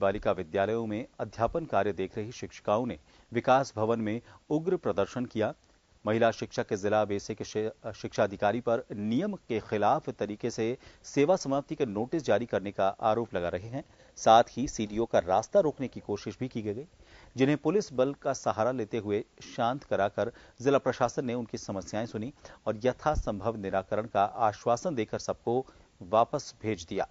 बालिका विद्यालयों में अध्यापन कार्य देख रही शिक्षिकाओं ने विकास भवन में उग्र प्रदर्शन किया महिला शिक्षक के जिला बेसिक शिक्षा अधिकारी पर नियम के खिलाफ तरीके से सेवा समाप्ति के नोटिस जारी करने का आरोप लगा रहे हैं साथ ही सीडीओ का रास्ता रोकने की कोशिश भी की गई जिन्हें पुलिस बल का सहारा लेते हुए शांत कराकर जिला प्रशासन ने उनकी समस्याएं सुनी और यथासंभव निराकरण का आश्वासन देकर सबको वापस भेज दिया